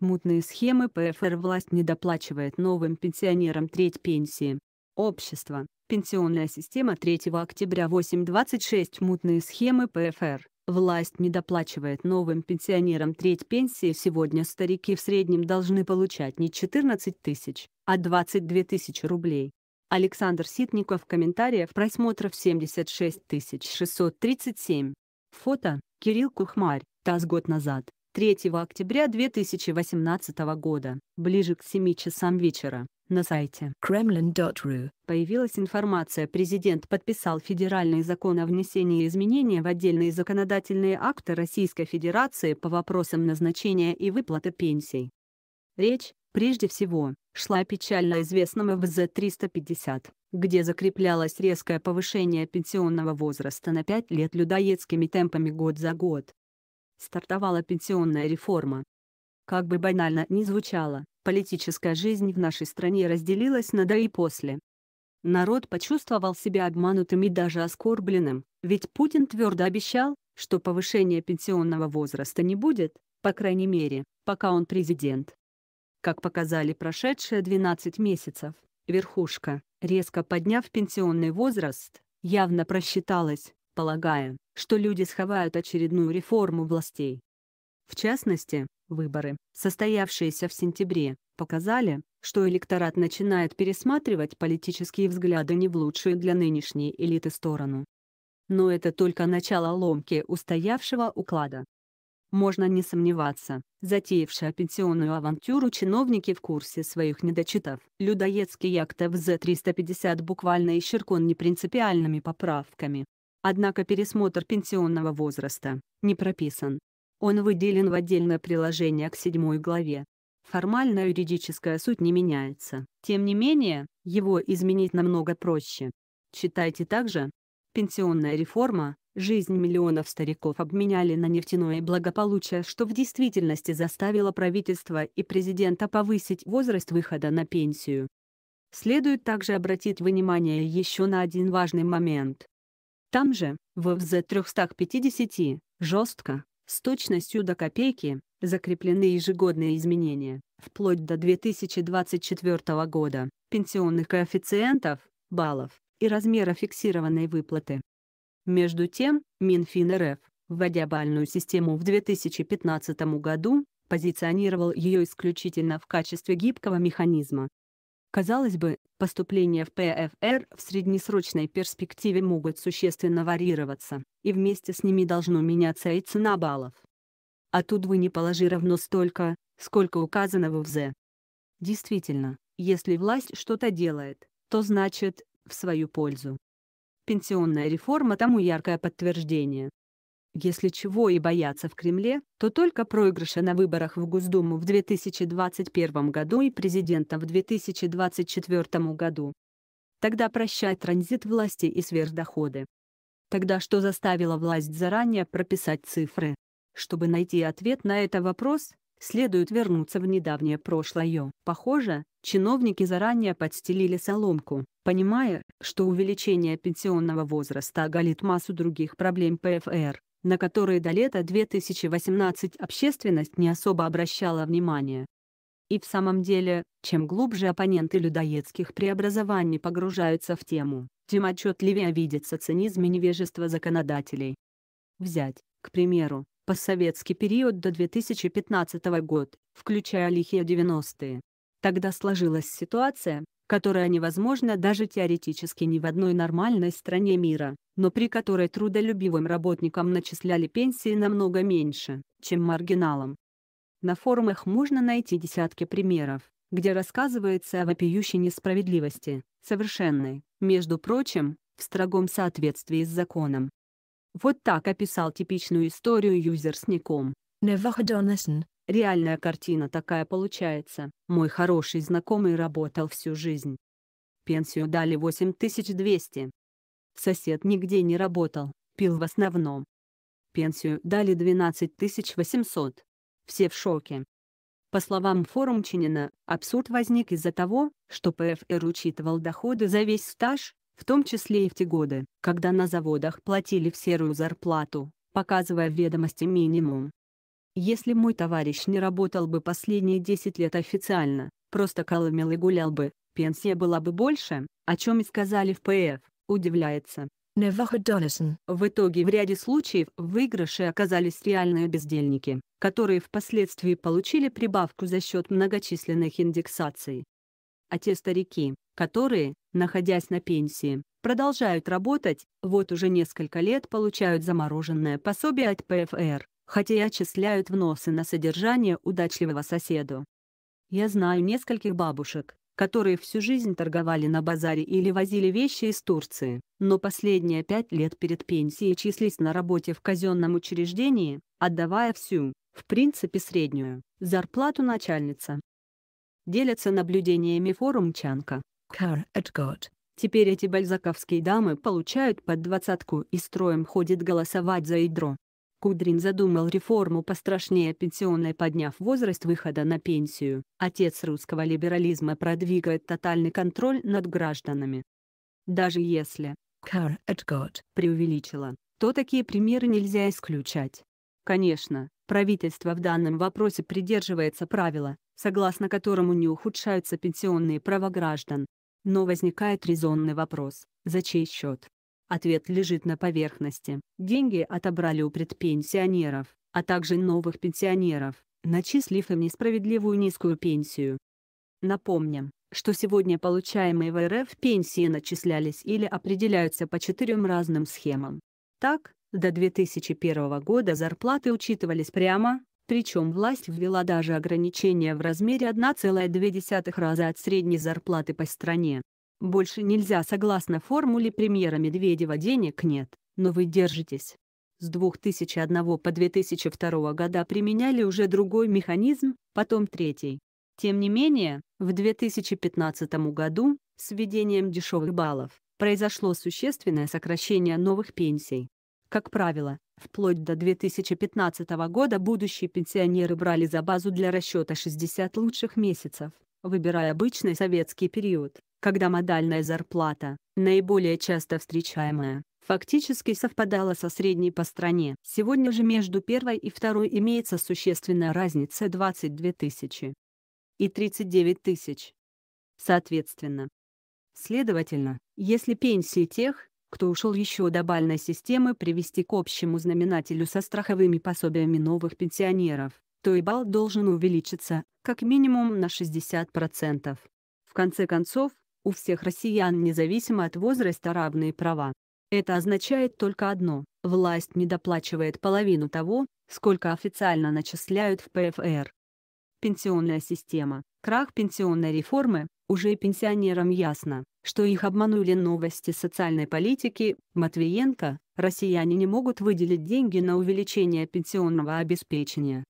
Мутные схемы ПФР власть не доплачивает новым пенсионерам треть пенсии. Общество. Пенсионная система 3 октября 8.26 Мутные схемы ПФР. Власть не доплачивает новым пенсионерам треть пенсии. Сегодня старики в среднем должны получать не 14 тысяч, а 22 тысячи рублей. Александр Ситников комментариев просмотров 76 637. Фото. Кирилл Кухмарь. ТАСС год назад. 3 октября 2018 года, ближе к 7 часам вечера, на сайте kremlin.ru появилась информация, президент подписал федеральный закон о внесении изменений в отдельные законодательные акты Российской Федерации по вопросам назначения и выплаты пенсий. Речь, прежде всего, шла о печально известном ФЗ 350 где закреплялось резкое повышение пенсионного возраста на 5 лет людоедскими темпами год за год стартовала пенсионная реформа. Как бы банально ни звучало, политическая жизнь в нашей стране разделилась на «до» и «после». Народ почувствовал себя обманутым и даже оскорбленным, ведь Путин твердо обещал, что повышения пенсионного возраста не будет, по крайней мере, пока он президент. Как показали прошедшие 12 месяцев, верхушка, резко подняв пенсионный возраст, явно просчиталась полагая, что люди сховают очередную реформу властей. В частности, выборы, состоявшиеся в сентябре, показали, что электорат начинает пересматривать политические взгляды не в лучшую для нынешней элиты сторону. Но это только начало ломки устоявшего уклада. Можно не сомневаться, затеявшие пенсионную авантюру чиновники в курсе своих недочитов. Людоедский актов Z-350 буквально исчеркон непринципиальными поправками, Однако пересмотр пенсионного возраста не прописан. Он выделен в отдельное приложение к седьмой главе. Формально юридическая суть не меняется. Тем не менее, его изменить намного проще. Читайте также. Пенсионная реформа, жизнь миллионов стариков обменяли на нефтяное благополучие, что в действительности заставило правительство и президента повысить возраст выхода на пенсию. Следует также обратить внимание еще на один важный момент. Там же, в ФЗ 350, жестко, с точностью до копейки, закреплены ежегодные изменения, вплоть до 2024 года, пенсионных коэффициентов, баллов и размера фиксированной выплаты. Между тем, Минфин РФ, вводя бальную систему в 2015 году, позиционировал ее исключительно в качестве гибкого механизма, Казалось бы, поступления в ПФР в среднесрочной перспективе могут существенно варьироваться, и вместе с ними должно меняться и цена баллов. А тут вы не положи равно столько, сколько указано в УВЗ. Действительно, если власть что-то делает, то значит, в свою пользу. Пенсионная реформа тому яркое подтверждение. Если чего и бояться в Кремле, то только проигрыша на выборах в Госдуму в 2021 году и президента в 2024 году. Тогда прощай транзит власти и сверхдоходы. Тогда что заставило власть заранее прописать цифры? Чтобы найти ответ на этот вопрос, следует вернуться в недавнее прошлое. Похоже, чиновники заранее подстелили соломку, понимая, что увеличение пенсионного возраста оголит массу других проблем ПФР на которые до лета 2018 общественность не особо обращала внимания. И в самом деле, чем глубже оппоненты людоедских преобразований погружаются в тему, тем отчетливее видится цинизм и невежество законодателей. Взять, к примеру, постсоветский период до 2015 год, включая лихие 90-е. Тогда сложилась ситуация, которая невозможна даже теоретически ни в одной нормальной стране мира, но при которой трудолюбивым работникам начисляли пенсии намного меньше, чем маргиналам. На форумах можно найти десятки примеров, где рассказывается о вопиющей несправедливости, совершенной, между прочим, в строгом соответствии с законом. Вот так описал типичную историю юзер юзерсником. Невахдонесен. Реальная картина такая получается. Мой хороший знакомый работал всю жизнь. Пенсию дали 8200, Сосед нигде не работал, пил в основном. Пенсию дали 12 800. Все в шоке. По словам Форумчинина, абсурд возник из-за того, что ПФР учитывал доходы за весь стаж, в том числе и в те годы, когда на заводах платили в серую зарплату, показывая в ведомости минимум. Если мой товарищ не работал бы последние 10 лет официально, просто коломел и гулял бы, пенсия была бы больше, о чем и сказали в ПФ удивляется. Неваха Донисон. В итоге в ряде случаев выигрыши оказались реальные бездельники, которые впоследствии получили прибавку за счет многочисленных индексаций. А те старики, которые, находясь на пенсии, продолжают работать, вот уже несколько лет получают замороженное пособие от ПФР, хотя и отчисляют вносы на содержание удачливого соседу. Я знаю нескольких бабушек, которые всю жизнь торговали на базаре или возили вещи из Турции, но последние пять лет перед пенсией числись на работе в казенном учреждении, отдавая всю, в принципе среднюю, зарплату начальница. Делятся наблюдениями форум Чанка. Теперь эти бальзаковские дамы получают под двадцатку и строем ходит голосовать за ядро. Кудрин задумал реформу пострашнее пенсионной, подняв возраст выхода на пенсию. Отец русского либерализма продвигает тотальный контроль над гражданами. Даже если Кар Эдгот преувеличила, то такие примеры нельзя исключать. Конечно, правительство в данном вопросе придерживается правила, согласно которому не ухудшаются пенсионные права граждан. Но возникает резонный вопрос, за чей счет? Ответ лежит на поверхности. Деньги отобрали у предпенсионеров, а также новых пенсионеров, начислив им несправедливую низкую пенсию. Напомним, что сегодня получаемые в РФ пенсии начислялись или определяются по четырем разным схемам. Так, до 2001 года зарплаты учитывались прямо, причем власть ввела даже ограничения в размере 1,2 раза от средней зарплаты по стране. Больше нельзя, согласно формуле премьера Медведева денег нет, но вы держитесь. С 2001 по 2002 года применяли уже другой механизм, потом третий. Тем не менее, в 2015 году, с введением дешевых баллов, произошло существенное сокращение новых пенсий. Как правило, вплоть до 2015 года будущие пенсионеры брали за базу для расчета 60 лучших месяцев, выбирая обычный советский период когда модальная зарплата, наиболее часто встречаемая, фактически совпадала со средней по стране. Сегодня же между первой и второй имеется существенная разница 22 тысячи и 39 тысяч. Соответственно. Следовательно, если пенсии тех, кто ушел еще до бальной системы привести к общему знаменателю со страховыми пособиями новых пенсионеров, то и балл должен увеличиться, как минимум на 60%. В конце концов, у всех россиян независимо от возраста равные права. Это означает только одно – власть недоплачивает половину того, сколько официально начисляют в ПФР. Пенсионная система. Крах пенсионной реформы. Уже пенсионерам ясно, что их обманули новости социальной политики. Матвиенко, россияне не могут выделить деньги на увеличение пенсионного обеспечения.